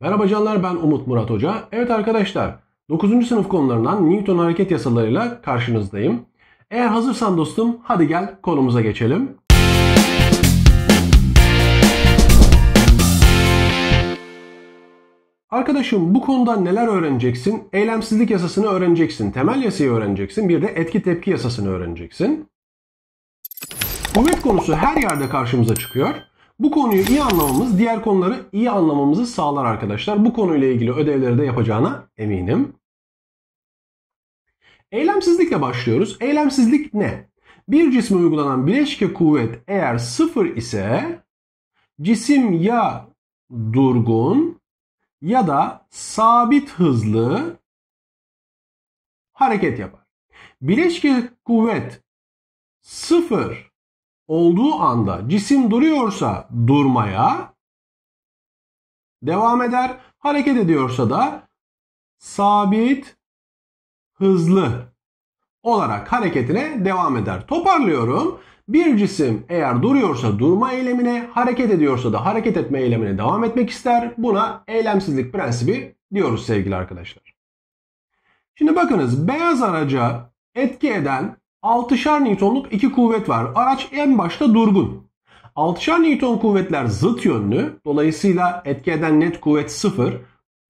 Merhaba canlar ben Umut Murat Hoca. Evet arkadaşlar 9. sınıf konularından Newton hareket yasalarıyla karşınızdayım. Eğer hazırsan dostum hadi gel konumuza geçelim. Arkadaşım bu konuda neler öğreneceksin? Eylemsizlik yasasını öğreneceksin, temel yasayı öğreneceksin, bir de etki tepki yasasını öğreneceksin. Kuvvet konusu her yerde karşımıza çıkıyor. Bu konuyu iyi anlamamız diğer konuları iyi anlamamızı sağlar arkadaşlar. Bu konuyla ilgili ödevleri de yapacağına eminim. Eylemsizlikle başlıyoruz. Eylemsizlik ne? Bir cisme uygulanan bileşke kuvvet eğer sıfır ise cisim ya durgun ya da sabit hızlı hareket yapar. Bileşke kuvvet sıfır olduğu anda cisim duruyorsa durmaya devam eder. Hareket ediyorsa da sabit hızlı olarak hareketine devam eder. Toparlıyorum. Bir cisim eğer duruyorsa durma eylemine, hareket ediyorsa da hareket etme eylemine devam etmek ister. Buna eylemsizlik prensibi diyoruz sevgili arkadaşlar. Şimdi bakınız beyaz araca etki eden 6'şar Newton'luk iki kuvvet var. Araç en başta durgun. 6'şar Newton kuvvetler zıt yönlü. Dolayısıyla etki eden net kuvvet 0.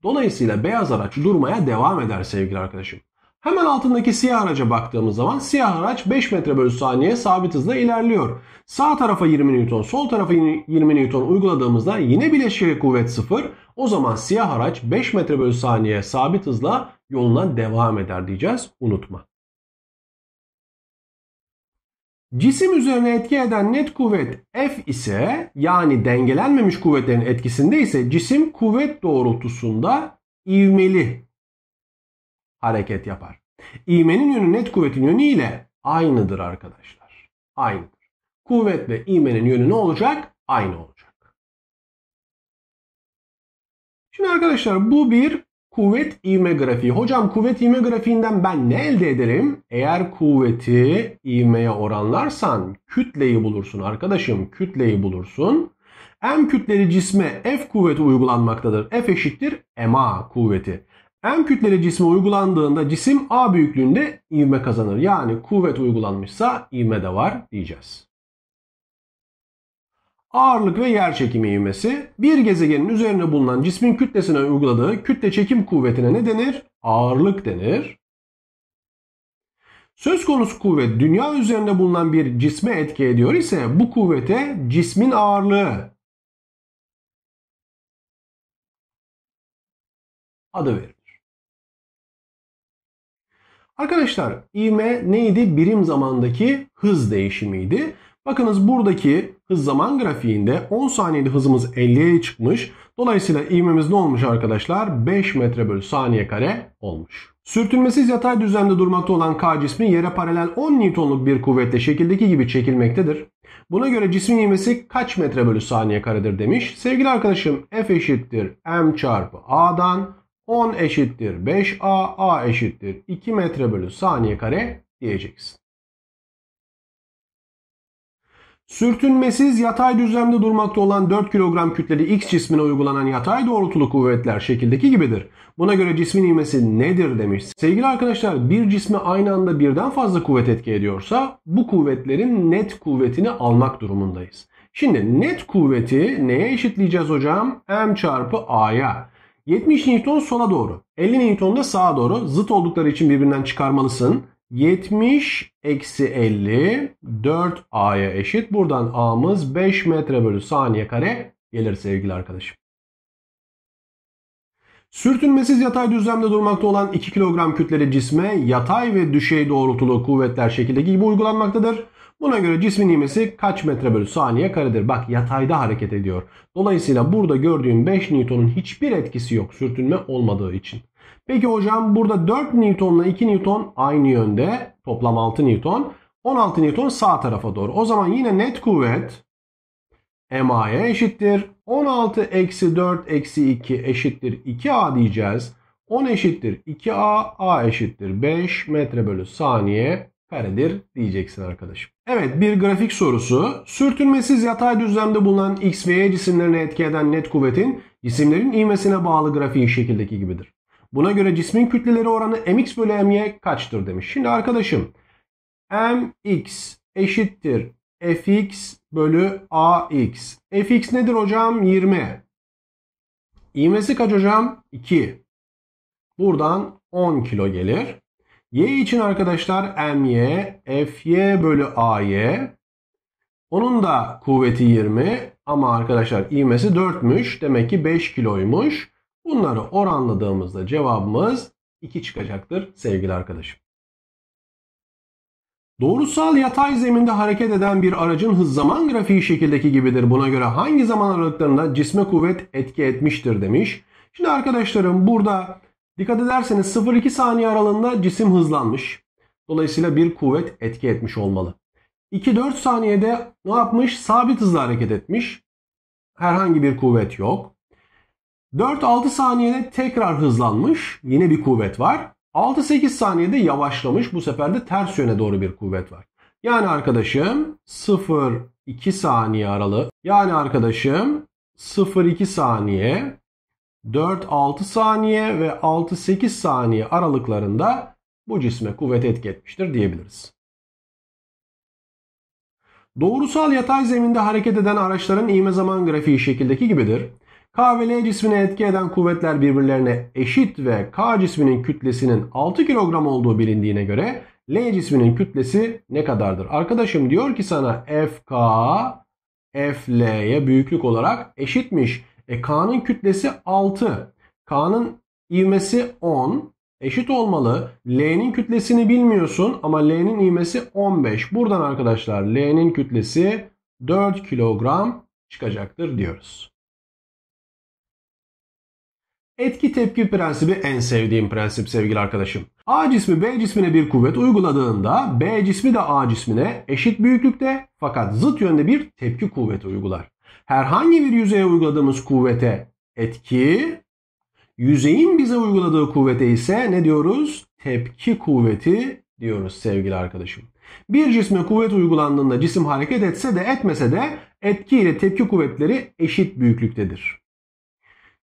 Dolayısıyla beyaz araç durmaya devam eder sevgili arkadaşım. Hemen altındaki siyah araca baktığımız zaman siyah araç 5 metre bölü saniye sabit hızla ilerliyor. Sağ tarafa 20 Newton, sol tarafa 20 Newton uyguladığımızda yine bileşke kuvvet 0. O zaman siyah araç 5 metre bölü saniye sabit hızla yoluna devam eder diyeceğiz. Unutma. Cisim üzerine etki eden net kuvvet F ise yani dengelenmemiş kuvvetlerin etkisinde ise cisim kuvvet doğrultusunda ivmeli hareket yapar. İğmenin yönü net kuvvetin yönü ile aynıdır arkadaşlar. Aynıdır. Kuvvet ve iğmenin yönü ne olacak? Aynı olacak. Şimdi arkadaşlar bu bir Kuvvet ivme grafiği. Hocam kuvvet ivme grafiğinden ben ne elde ederim? Eğer kuvveti ivmeye oranlarsan kütleyi bulursun arkadaşım. Kütleyi bulursun. M kütleli cisme F kuvveti uygulanmaktadır. F eşittir MA kuvveti. M kütleli cisme uygulandığında cisim A büyüklüğünde ivme kazanır. Yani kuvvet uygulanmışsa ivme de var diyeceğiz ağırlık ve yer çekimi ivmesi bir gezegenin üzerine bulunan cismin kütlesine uyguladığı kütle çekim kuvvetine ne denir? Ağırlık denir. Söz konusu kuvvet dünya üzerinde bulunan bir cisme etki ediyor ise bu kuvvete cismin ağırlığı adı verilir. Arkadaşlar ivme neydi? Birim zamandaki hız değişimiydi. Bakınız buradaki hız zaman grafiğinde 10 saniyede hızımız 50'ye çıkmış. Dolayısıyla ivmemiz ne olmuş arkadaşlar? 5 metre bölü saniye kare olmuş. Sürtünmesiz yatay düzlemde durmakta olan K cismi yere paralel 10 Newton'luk bir kuvvetle şekildeki gibi çekilmektedir. Buna göre cismin ivmesi kaç metre bölü saniye karedir demiş. Sevgili arkadaşım F eşittir M çarpı A'dan 10 eşittir 5A, A eşittir 2 metre bölü saniye kare diyeceksin. Sürtünmesiz yatay düzlemde durmakta olan 4 kilogram kütleli X cismine uygulanan yatay doğrultulu kuvvetler şekildeki gibidir. Buna göre cismin ivmesi nedir demiş. Sevgili arkadaşlar bir cismi aynı anda birden fazla kuvvet etki ediyorsa bu kuvvetlerin net kuvvetini almak durumundayız. Şimdi net kuvveti neye eşitleyeceğiz hocam? M çarpı A'ya. 70 Newton sola doğru, 50 Newton da sağa doğru. Zıt oldukları için birbirinden çıkarmalısın. 70 eksi 50 4a'ya eşit. Buradan a'mız 5 metre bölü saniye kare gelir sevgili arkadaşım. Sürtünmesiz yatay düzlemde durmakta olan 2 kilogram kütleli cisme yatay ve düşey doğrultulu kuvvetler şekildeki gibi uygulanmaktadır. Buna göre cismin ivmesi kaç metre bölü saniye karedir? Bak yatayda hareket ediyor. Dolayısıyla burada gördüğün 5 Newton'un hiçbir etkisi yok sürtünme olmadığı için. Peki hocam burada 4 Newton'la 2 Newton aynı yönde. Toplam 6 Newton. 16 Newton sağ tarafa doğru. O zaman yine net kuvvet MA'ya eşittir. 16 eksi 4 eksi 2 eşittir 2A diyeceğiz. 10 eşittir 2A, A eşittir 5 metre bölü saniye karedir diyeceksin arkadaşım. Evet bir grafik sorusu. Sürtünmesiz yatay düzlemde bulunan X ve Y cisimlerine etki eden net kuvvetin cisimlerin ivmesine bağlı grafiği şekildeki gibidir. Buna göre cismin kütleleri oranı mx bölü my kaçtır demiş. Şimdi arkadaşım mx eşittir fx bölü ax. fx nedir hocam? 20. İğmesi kaç hocam? 2. Buradan 10 kilo gelir. Y için arkadaşlar my, fy bölü ay. Onun da kuvveti 20 ama arkadaşlar iğmesi 4'müş. Demek ki 5 kiloymuş. Bunları oranladığımızda cevabımız 2 çıkacaktır sevgili arkadaşım. Doğrusal yatay zeminde hareket eden bir aracın hız zaman grafiği şekildeki gibidir. Buna göre hangi zaman aralıklarında cisme kuvvet etki etmiştir demiş. Şimdi arkadaşlarım burada dikkat ederseniz 0-2 saniye aralığında cisim hızlanmış. Dolayısıyla bir kuvvet etki etmiş olmalı. 2-4 saniyede ne yapmış? Sabit hızla hareket etmiş. Herhangi bir kuvvet yok. 4-6 saniyede tekrar hızlanmış. Yine bir kuvvet var. 6-8 saniyede yavaşlamış. Bu sefer de ters yöne doğru bir kuvvet var. Yani arkadaşım 0-2 saniye aralı, Yani arkadaşım 0-2 saniye 4-6 saniye ve 6-8 saniye aralıklarında bu cisme kuvvet etki etmiştir diyebiliriz. Doğrusal yatay zeminde hareket eden araçların iğme zaman grafiği şekildeki gibidir. K ve L cismini etki eden kuvvetler birbirlerine eşit ve K cisminin kütlesinin 6 kilogram olduğu bilindiğine göre L cisminin kütlesi ne kadardır? Arkadaşım diyor ki sana FK FL'ye büyüklük olarak eşitmiş. E K'nın kütlesi 6. K'nın ivmesi 10. Eşit olmalı. L'nin kütlesini bilmiyorsun ama L'nin ivmesi 15. Buradan arkadaşlar L'nin kütlesi 4 kilogram çıkacaktır diyoruz. Etki tepki prensibi en sevdiğim prensip sevgili arkadaşım. A cismi B cismine bir kuvvet uyguladığında B cismi de A cismine eşit büyüklükte fakat zıt yönde bir tepki kuvveti uygular. Herhangi bir yüzeye uyguladığımız kuvvete etki, yüzeyin bize uyguladığı kuvvete ise ne diyoruz? Tepki kuvveti diyoruz sevgili arkadaşım. Bir cisme kuvvet uygulandığında cisim hareket etse de etmese de etki ile tepki kuvvetleri eşit büyüklüktedir.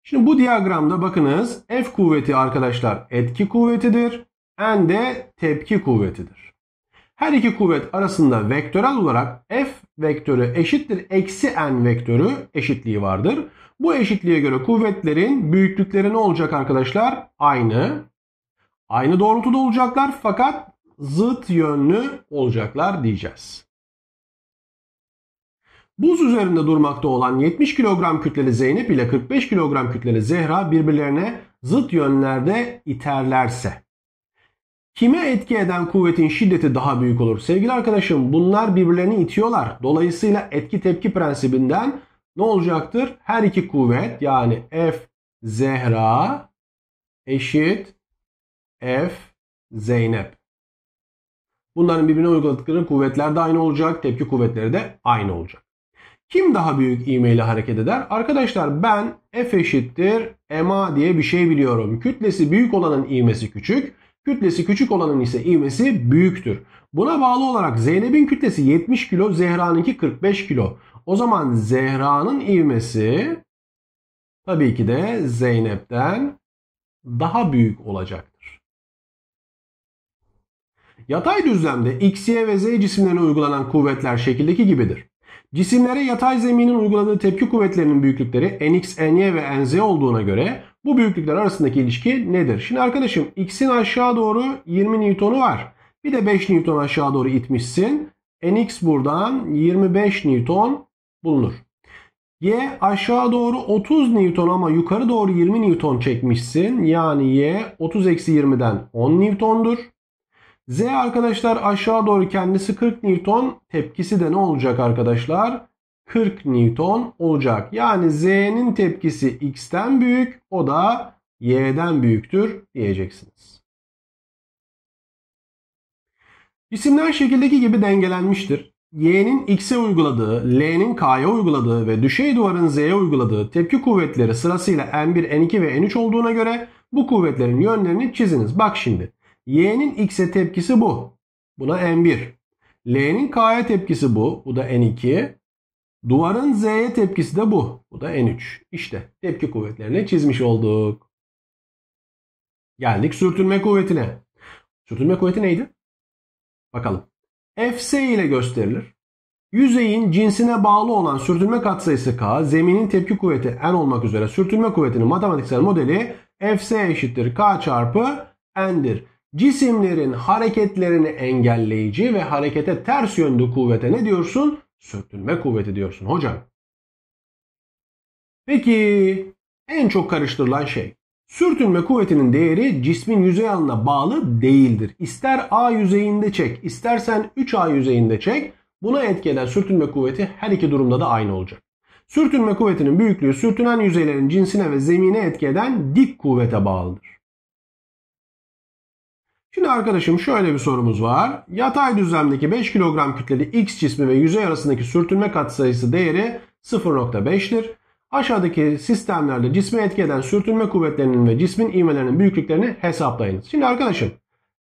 Şimdi bu diyagramda bakınız F kuvveti arkadaşlar etki kuvvetidir. N de tepki kuvvetidir. Her iki kuvvet arasında vektörel olarak F vektörü eşittir eksi N vektörü eşitliği vardır. Bu eşitliğe göre kuvvetlerin büyüklükleri ne olacak arkadaşlar? Aynı. Aynı doğrultuda olacaklar fakat zıt yönlü olacaklar diyeceğiz. Buz üzerinde durmakta olan 70 kilogram kütleli Zeynep ile 45 kilogram kütleli Zehra birbirlerine zıt yönlerde iterlerse. Kime etki eden kuvvetin şiddeti daha büyük olur? Sevgili arkadaşım bunlar birbirlerini itiyorlar. Dolayısıyla etki tepki prensibinden ne olacaktır? Her iki kuvvet yani F Zehra eşit F Zeynep. Bunların birbirine uyguladıkları kuvvetler de aynı olacak. Tepki kuvvetleri de aynı olacak. Kim daha büyük ivme ile hareket eder? Arkadaşlar ben F eşittir MA diye bir şey biliyorum. Kütlesi büyük olanın ivmesi küçük. Kütlesi küçük olanın ise ivmesi büyüktür. Buna bağlı olarak Zeynep'in kütlesi 70 kilo, Zehra'nınki 45 kilo. O zaman Zehra'nın ivmesi tabii ki de Zeynep'ten daha büyük olacaktır. Yatay düzlemde X, Y ve Z cisimlerine uygulanan kuvvetler şekildeki gibidir. Cisimlere yatay zeminin uyguladığı tepki kuvvetlerinin büyüklükleri nx, ny ve nz olduğuna göre bu büyüklükler arasındaki ilişki nedir? Şimdi arkadaşım x'in aşağı doğru 20 Newton'u var. Bir de 5 Newton aşağı doğru itmişsin. nx buradan 25 Newton bulunur. y aşağı doğru 30 Newton ama yukarı doğru 20 Newton çekmişsin. Yani y 30-20'den 10 Newton'dur. Z arkadaşlar aşağı doğru kendisi 40 Newton tepkisi de ne olacak arkadaşlar? 40 Newton olacak. Yani Z'nin tepkisi X'ten büyük o da Y'den büyüktür diyeceksiniz. Cisimler şekildeki gibi dengelenmiştir. Y'nin X'e uyguladığı, L'nin K'ya uyguladığı ve düşey duvarın Z'ye uyguladığı tepki kuvvetleri sırasıyla N1, N2 ve N3 olduğuna göre bu kuvvetlerin yönlerini çiziniz. Bak şimdi. Y'nin X'e tepkisi bu. Buna N1. L'nin K'ya tepkisi bu. Bu da N2. Duvarın Z'ye tepkisi de bu. Bu da N3. İşte tepki kuvvetlerini çizmiş olduk. Geldik sürtünme kuvvetine. Sürtünme kuvveti neydi? Bakalım. Fs ile gösterilir. Yüzeyin cinsine bağlı olan sürtünme katsayısı K, zeminin tepki kuvveti N olmak üzere sürtünme kuvvetinin matematiksel modeli Fs eşittir K çarpı N'dir. Cisimlerin hareketlerini engelleyici ve harekete ters yönde kuvvete ne diyorsun? Sürtünme kuvveti diyorsun hocam. Peki en çok karıştırılan şey. Sürtünme kuvvetinin değeri cismin yüzey alanına bağlı değildir. İster A yüzeyinde çek, istersen 3A yüzeyinde çek. Buna etki eden sürtünme kuvveti her iki durumda da aynı olacak. Sürtünme kuvvetinin büyüklüğü sürtünen yüzeylerin cinsine ve zemine etki eden dik kuvvete bağlıdır. Şimdi arkadaşım şöyle bir sorumuz var. Yatay düzlemdeki 5 kilogram kütleli X cismi ve yüzey arasındaki sürtünme katsayısı değeri 0.5'tir. Aşağıdaki sistemlerde cisme etki eden sürtünme kuvvetlerinin ve cismin ivmelerinin büyüklüklerini hesaplayınız. Şimdi arkadaşım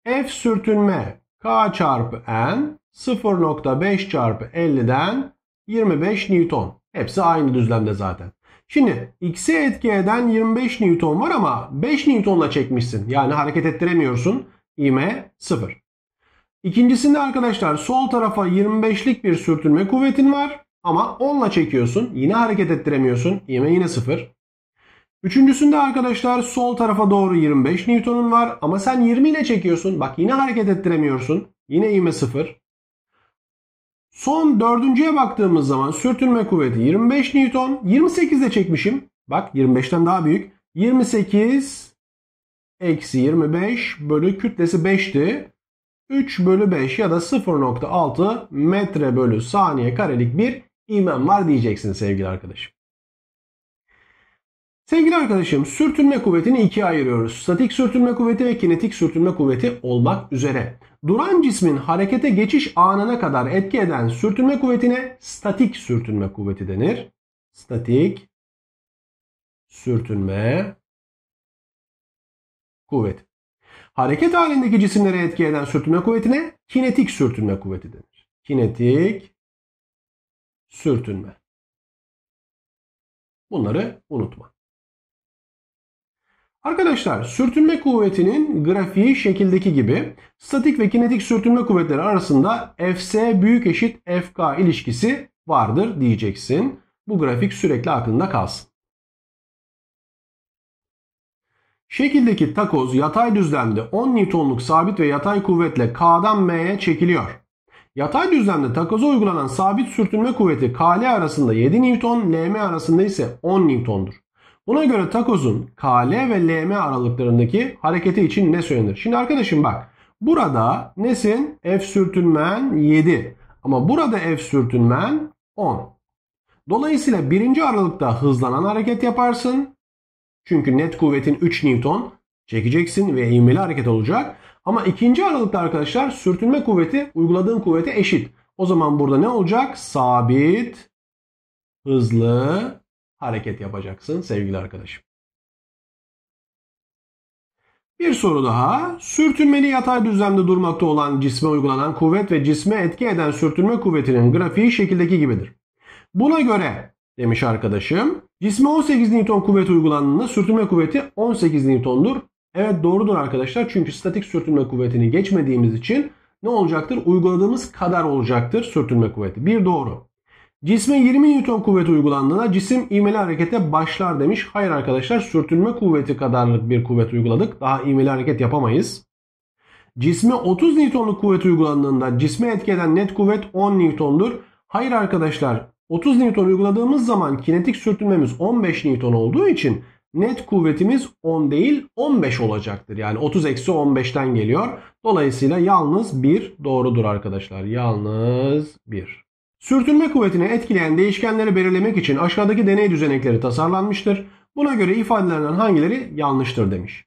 F sürtünme K çarpı N 0.5 çarpı 50'den 25 Newton. Hepsi aynı düzlemde zaten. Şimdi X'e etki eden 25 Newton var ama 5 Newton'la çekmişsin. Yani hareket ettiremiyorsun ivme 0. İkincisinde arkadaşlar sol tarafa 25'lik bir sürtünme kuvvetin var ama 10'la çekiyorsun. Yine hareket ettiremiyorsun. İvme yine 0. Üçüncüsünde arkadaşlar sol tarafa doğru 25 Newton'un var ama sen 20 ile çekiyorsun. Bak yine hareket ettiremiyorsun. Yine ivme 0. Son dördüncüye baktığımız zaman sürtünme kuvveti 25 Newton. 28 ile çekmişim. Bak 25'ten daha büyük. 28 eksi 25 bölü kütlesi 5'ti. 3 bölü 5 ya da 0.6 metre bölü saniye karelik bir imen var diyeceksin sevgili arkadaşım. Sevgili arkadaşım sürtünme kuvvetini ikiye ayırıyoruz. Statik sürtünme kuvveti ve kinetik sürtünme kuvveti olmak üzere. Duran cismin harekete geçiş anına kadar etki eden sürtünme kuvvetine statik sürtünme kuvveti denir. Statik sürtünme kuvvet. Hareket halindeki cisimlere etki eden sürtünme kuvvetine kinetik sürtünme kuvveti denir. Kinetik sürtünme. Bunları unutma. Arkadaşlar sürtünme kuvvetinin grafiği şekildeki gibi statik ve kinetik sürtünme kuvvetleri arasında Fs büyük eşit Fk ilişkisi vardır diyeceksin. Bu grafik sürekli aklında kalsın. Şekildeki takoz yatay düzlemde 10 Newton'luk sabit ve yatay kuvvetle K'dan M'ye çekiliyor. Yatay düzlemde takoza uygulanan sabit sürtünme kuvveti KL arasında 7 Newton, LM arasında ise 10 Newton'dur. Buna göre takozun KL ve LM aralıklarındaki hareketi için ne söylenir? Şimdi arkadaşım bak burada nesin? F sürtünmen 7 ama burada F sürtünmen 10. Dolayısıyla birinci aralıkta hızlanan hareket yaparsın. Çünkü net kuvvetin 3 Newton çekeceksin ve eğimli hareket olacak. Ama ikinci aralıkta arkadaşlar sürtünme kuvveti uyguladığın kuvvete eşit. O zaman burada ne olacak? Sabit hızlı hareket yapacaksın sevgili arkadaşım. Bir soru daha. Sürtünmeli yatay düzlemde durmakta olan cisme uygulanan kuvvet ve cisme etki eden sürtünme kuvvetinin grafiği şekildeki gibidir. Buna göre demiş arkadaşım. Cisme 18 Newton kuvvet uygulandığında sürtünme kuvveti 18 Newton'dur. Evet doğrudur arkadaşlar çünkü statik sürtünme kuvvetini geçmediğimiz için ne olacaktır? Uyguladığımız kadar olacaktır sürtünme kuvveti. Bir doğru. Cisme 20 Newton kuvvet uygulandığında cisim ivmeli harekete başlar demiş. Hayır arkadaşlar sürtünme kuvveti kadarlık bir kuvvet uyguladık. Daha ivmeli hareket yapamayız. Cisme 30 Newton'luk kuvvet uygulandığında cisme etkeden net kuvvet 10 Newton'dur. Hayır arkadaşlar 30 Newton uyguladığımız zaman kinetik sürtünmemiz 15 Newton olduğu için net kuvvetimiz 10 değil 15 olacaktır. Yani 30 eksi 15'ten geliyor. Dolayısıyla yalnız 1 doğrudur arkadaşlar. Yalnız 1. Sürtünme kuvvetini etkileyen değişkenleri belirlemek için aşağıdaki deney düzenekleri tasarlanmıştır. Buna göre ifadelerden hangileri yanlıştır demiş.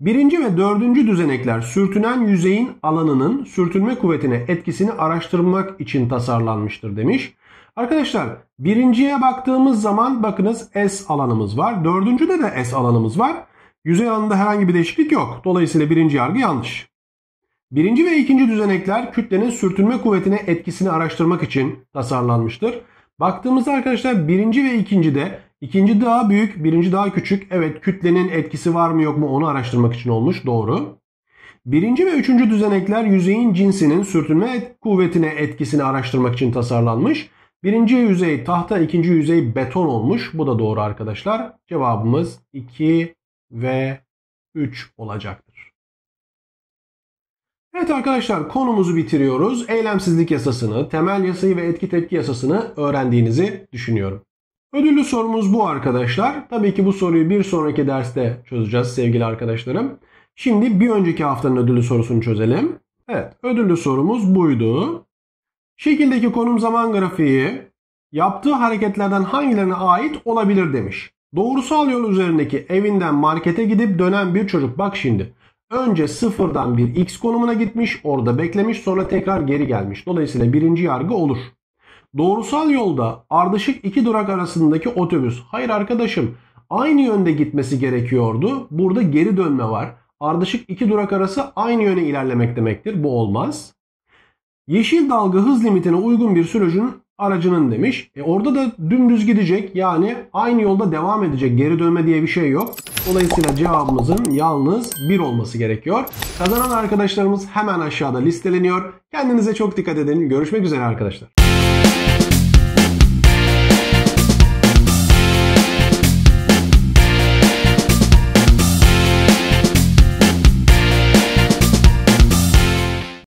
Birinci ve dördüncü düzenekler sürtünen yüzeyin alanının sürtünme kuvvetine etkisini araştırmak için tasarlanmıştır demiş. Arkadaşlar birinciye baktığımız zaman bakınız S alanımız var. Dördüncüde de S alanımız var. Yüzey alanında herhangi bir değişiklik yok. Dolayısıyla birinci yargı yanlış. Birinci ve ikinci düzenekler kütlenin sürtünme kuvvetine etkisini araştırmak için tasarlanmıştır. Baktığımızda arkadaşlar birinci ve ikinci de ikinci daha büyük, birinci daha küçük. Evet kütlenin etkisi var mı yok mu onu araştırmak için olmuş. Doğru. Birinci ve üçüncü düzenekler yüzeyin cinsinin sürtünme kuvvetine etkisini araştırmak için tasarlanmış. Birinci yüzey tahta, ikinci yüzey beton olmuş. Bu da doğru arkadaşlar. Cevabımız 2 ve 3 olacaktır. Evet arkadaşlar konumuzu bitiriyoruz. Eylemsizlik yasasını, temel yasayı ve etki tepki yasasını öğrendiğinizi düşünüyorum. Ödüllü sorumuz bu arkadaşlar. Tabii ki bu soruyu bir sonraki derste çözeceğiz sevgili arkadaşlarım. Şimdi bir önceki haftanın ödüllü sorusunu çözelim. Evet ödüllü sorumuz buydu. Şekildeki konum zaman grafiği yaptığı hareketlerden hangilerine ait olabilir demiş. Doğrusal yol üzerindeki evinden markete gidip dönen bir çocuk bak şimdi. Önce sıfırdan bir x konumuna gitmiş orada beklemiş sonra tekrar geri gelmiş. Dolayısıyla birinci yargı olur. Doğrusal yolda ardışık iki durak arasındaki otobüs. Hayır arkadaşım aynı yönde gitmesi gerekiyordu. Burada geri dönme var. Ardışık iki durak arası aynı yöne ilerlemek demektir. Bu olmaz. Yeşil dalga hız limitine uygun bir sürücünün aracının demiş. E orada da dümdüz gidecek yani aynı yolda devam edecek geri dönme diye bir şey yok. Dolayısıyla cevabımızın yalnız bir olması gerekiyor. Kazanan arkadaşlarımız hemen aşağıda listeleniyor. Kendinize çok dikkat edin. Görüşmek üzere arkadaşlar.